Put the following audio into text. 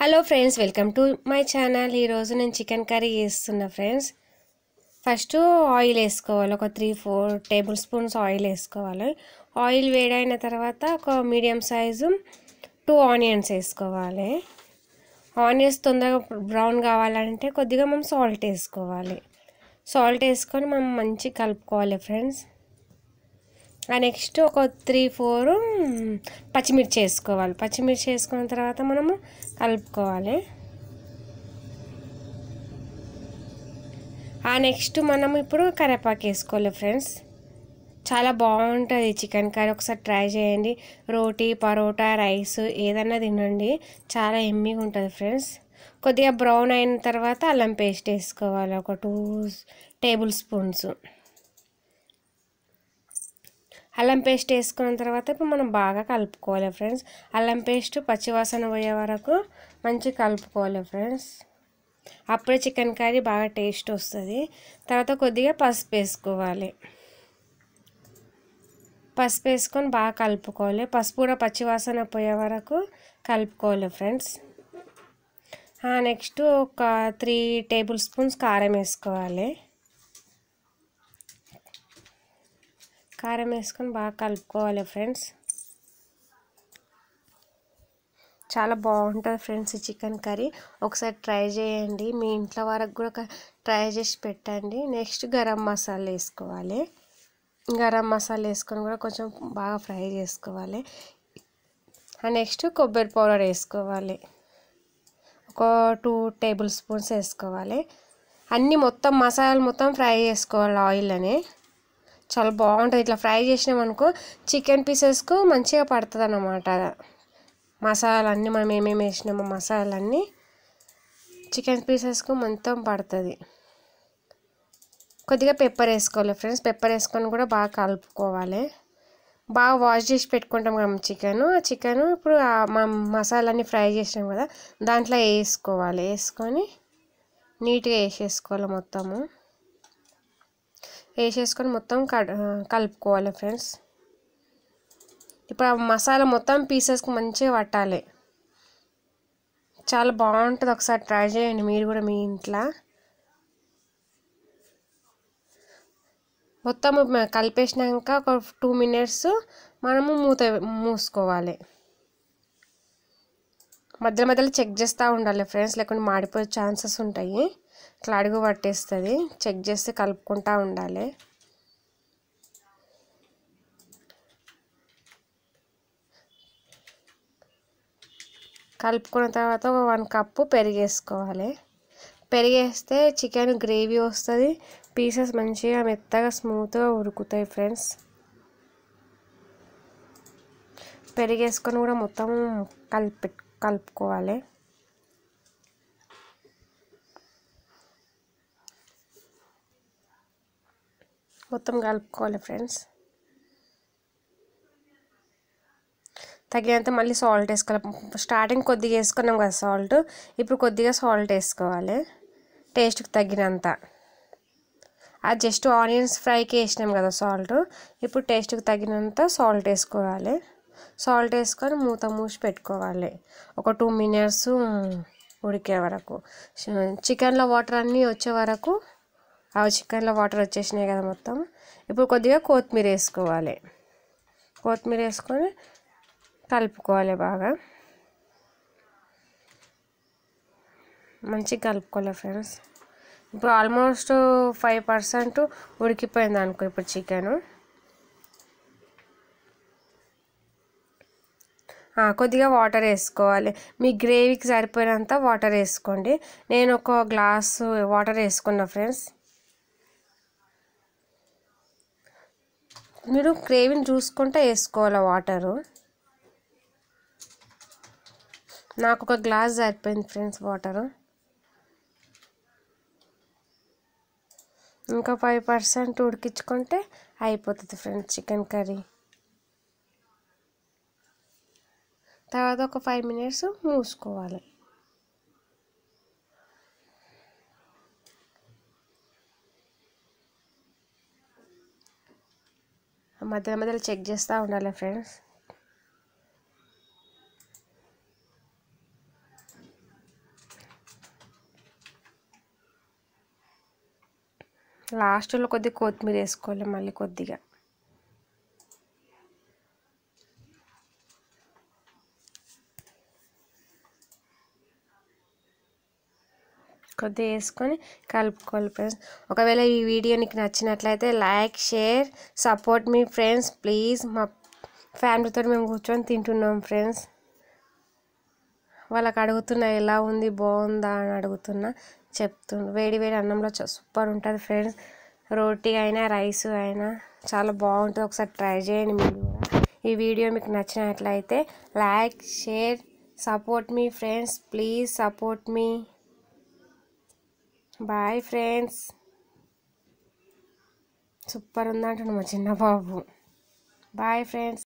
hello friends welcome to my channel ఈరోజు నేను chicken curry చేస్తున్నా ఫ్రెండ్స్ ఫస్ట్ ఆయిల్ వేసుకోవాలి ఒక three four tablespoons oil వేసుకోవాలి ఆయిల్ వేడైన తర్వాత ఒక మీడియం సైజు టూ ఆనియన్స్ వేసుకోవాలి ఆనియన్స్ తొందరగా బ్రౌన్ కావాలంటే కొద్దిగా మనం సాల్ట్ వేసుకోవాలి సాల్ట్ వేసుకొని మనం మంచి కలుపుకోవాలి ఫ్రెండ్స్ నెక్స్ట్ ఒక త్రీ ఫోర్ పచ్చిమిర్చి వేసుకోవాలి పచ్చిమిర్చి వేసుకున్న తర్వాత మనము కలుపుకోవాలి ఆ నెక్స్ట్ మనం ఇప్పుడు కరేపాకు వేసుకోవాలి ఫ్రెండ్స్ చాలా బాగుంటుంది చికెన్ కర్రీ ఒకసారి ట్రై చేయండి రోటీ పరోటా రైస్ ఏదన్నా తినండి చాలా ఎమ్మిగా ఉంటుంది ఫ్రెండ్స్ కొద్దిగా బ్రౌన్ అయిన తర్వాత అల్లం పేస్ట్ వేసుకోవాలి ఒక టూ టేబుల్ స్పూన్స్ అల్లం పేస్ట్ వేసుకున్న తర్వాత ఇప్పుడు మనం బాగా కలుపుకోవాలి ఫ్రెండ్స్ అల్లం పేస్ట్ పచ్చివాసన పోయే వరకు మంచి కలుపుకోవాలి ఫ్రెండ్స్ అప్పుడే చికెన్ కర్రీ బాగా టేస్ట్ వస్తుంది తర్వాత కొద్దిగా పసుపు వేసుకోవాలి పసుపు వేసుకొని బాగా కలుపుకోవాలి పసుపు కూడా పచ్చివాసన పోయే వరకు కలుపుకోవాలి ఫ్రెండ్స్ నెక్స్ట్ ఒక త్రీ టేబుల్ స్పూన్స్ కారం వేసుకోవాలి కారం వేసుకొని బాగా కలుపుకోవాలి ఫ్రెండ్స్ చాలా బాగుంటుంది ఫ్రెండ్స్ ఈ చికెన్ కర్రీ ఒకసారి ట్రై చేయండి మీ ఇంట్లో వరకు కూడా ట్రై చేసి పెట్టండి నెక్స్ట్ గరం మసాలా వేసుకోవాలి గరం మసాలా వేసుకొని కూడా కొంచెం బాగా ఫ్రై చేసుకోవాలి నెక్స్ట్ కొబ్బరి పౌడర్ వేసుకోవాలి ఒక టూ టేబుల్ స్పూన్స్ వేసుకోవాలి అన్నీ మొత్తం మసాలాలు మొత్తం ఫ్రై చేసుకోవాలి ఆయిల్ అని చాలా బాగుంటుంది ఇట్లా ఫ్రై చేసినామనుకో చికెన్ పీసెస్కు మంచిగా పడుతుంది అన్నమాట మసాలన్నీ మనం ఏమేమి వేసినామో మసాలన్నీ చికెన్ పీసెస్కు మొత్తం పడుతుంది కొద్దిగా పెప్పర్ వేసుకోవాలి ఫ్రెండ్స్ పెప్పర్ వేసుకొని కూడా బాగా కలుపుకోవాలి బాగా వాష్ చేసి పెట్టుకుంటాం కదా చికెన్ ఆ చికెన్ ఇప్పుడు మనం మసాలాన్ని ఫ్రై చేసినాం కదా దాంట్లో వేసుకోవాలి వేసుకొని నీట్గా వేసేసుకోవాలి మొత్తము వేసేసుకొని మొత్తం కలుపుకోవాలి ఫ్రెండ్స్ ఇప్పుడు ఆ మసాలా మొత్తం పీసెస్కి మంచిగా పట్టాలి చాలా బాగుంటుంది ఒకసారి ట్రై చేయండి మీరు కూడా మీ ఇంట్లో మొత్తం కలిపేసినాక ఒక టూ మినిట్స్ మనము మూత మూసుకోవాలి మధ్య మధ్యలో చెక్ చేస్తూ ఉండాలి ఫ్రెండ్స్ లేకుంటే మాడిపోయే ఛాన్సెస్ ఉంటాయి క్లాడ్గా పట్టేస్తుంది చెక్ చేసి కలుపుకుంటూ ఉండాలి కలుపుకున్న తర్వాత ఒక వన్ కప్పు పెరిగేసుకోవాలి పెరిగేస్తే చికెన్ గ్రేవీ వస్తుంది పీసెస్ మంచిగా మెత్తగా స్మూత్గా ఉరుకుతాయి ఫ్రెండ్స్ పెరిగేసుకొని కూడా మొత్తం కలిపి కలుపుకోవాలి మొత్తం కలుపుకోవాలి ఫ్రెండ్స్ తగినంత మళ్ళీ సాల్ట్ వేసుకోవాలి స్టార్టింగ్ కొద్దిగా వేసుకున్నాం కదా సాల్ట్ ఇప్పుడు కొద్దిగా సాల్ట్ వేసుకోవాలి టేస్ట్కి తగినంత అది జస్ట్ ఆనియన్స్ ఫ్రైకి వేసినాం కదా సాల్ట్ ఇప్పుడు టేస్ట్కి తగినంత సాల్ట్ వేసుకోవాలి సాల్ట్ వేసుకొని మూత మూసి పెట్టుకోవాలి ఒక టూ మినిట్స్ ఉడికే వరకు చికెన్లో వాటర్ అన్నీ వచ్చే వరకు ఆ చికెన్లో వాటర్ వచ్చేసినాయి కదా మొత్తం ఇప్పుడు కొద్దిగా కొత్తిమీర వేసుకోవాలి కొత్తిమీర వేసుకొని కలుపుకోవాలి బాగా మంచిగా కలుపుకోవాలి ఫ్రెండ్స్ ఇప్పుడు ఆల్మోస్ట్ ఫైవ్ పర్సెంట్ ఉడికిపోయింది అనుకో ఇప్పుడు చికెను కొద్దిగా వాటర్ వేసుకోవాలి మీ గ్రేవీకి సరిపోయినంత వాటర్ వేసుకోండి నేను ఒక గ్లాసు వాటర్ వేసుకున్నా ఫ్రెండ్స్ మీరు క్రేవింగ్ చూసుకుంటే వేసుకోవాలి వాటరు నాకు ఒక గ్లాస్ సరిపోయింది ఫ్రెండ్స్ వాటరు ఇంకా ఫైవ్ పర్సెంట్ ఉడికించుకుంటే అయిపోతుంది ఫ్రెండ్స్ చికెన్ కర్రీ తర్వాత ఒక ఫైవ్ మినిట్స్ మూసుకోవాలి మధ్యలో మధ్యలో చెక్ చేస్తూ ఉండాలి ఫ్రెండ్స్ లాస్ట్లో కొద్దిగా కొత్తిమీర వేసుకోవాలి మళ్ళీ కొద్దిగా కొద్దిగా వేసుకొని కలుపుకోవాలి ఫ్రెండ్స్ ఒకవేళ ఈ వీడియో నీకు నచ్చినట్లయితే లైక్ షేర్ సపోర్ట్ మీ ఫ్రెండ్స్ ప్లీజ్ మా ఫ్యామిలీతో మేము కూర్చొని తింటున్నాం ఫ్రెండ్స్ వాళ్ళకి అడుగుతున్నా ఎలా ఉంది బాగుందా అని అడుగుతున్నా చెప్తున్నా వేడి వేడి అన్నంలో సూపర్ ఉంటుంది ఫ్రెండ్స్ రోటీ అయినా రైస్ అయినా చాలా బాగుంటుంది ఒకసారి ట్రై చేయండి మీరు కూడా ఈ వీడియో మీకు నచ్చినట్లయితే లైక్ షేర్ సపోర్ట్ మీ ఫ్రెండ్స్ ప్లీజ్ సపోర్ట్ మీ బాయ్ ఫ్రెండ్స్ సూపర్ ఉందంటున్నాడు మా చిన్న బాబు బాయ్ ఫ్రెండ్స్